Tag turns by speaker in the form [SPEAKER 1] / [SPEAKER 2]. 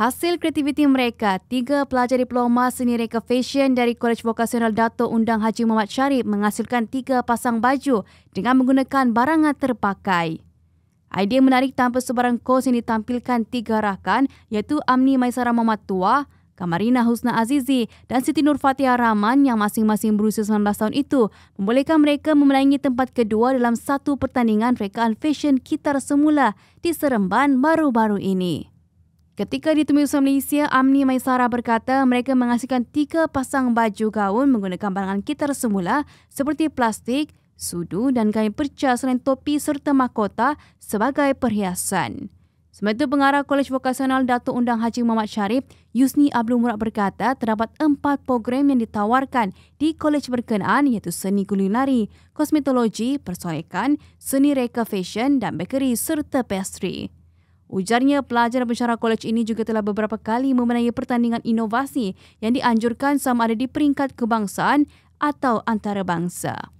[SPEAKER 1] Hasil kreativiti mereka, tiga pelajar diploma seni reka fashion dari Kolej Vokasional Dato' Undang Haji Muhammad Syarif menghasilkan tiga pasang baju dengan menggunakan barangan terpakai. Idea menarik tanpa sebarang kos yang ditampilkan tiga rakan iaitu Amni Maisara Muhammad Tua, Kamarina Husna Azizi dan Siti Nurfatiha Rahman yang masing-masing berusia 19 tahun itu membolehkan mereka memenangi tempat kedua dalam satu pertandingan rekaan fashion kitar semula di Seremban baru-baru ini. Ketika ditemui usaha Malaysia, Amni Maisara berkata mereka menghasilkan tiga pasang baju gaun menggunakan barangan kitar semula seperti plastik, sudu dan kain perca selain topi serta mahkota sebagai perhiasan. Sementara itu, pengarah Kolej Vokasional Datuk Undang Haji Muhammad Syarif, Yusni Abdul Murad berkata terdapat empat program yang ditawarkan di kolej berkenaan iaitu seni kulinari, kosmetologi, persoalikan, seni reka fashion dan bakery serta pastry. Ujarnya, pelajar pensyarah kolej ini juga telah beberapa kali memenangi pertandingan inovasi yang dianjurkan sama ada di peringkat kebangsaan atau antarabangsa.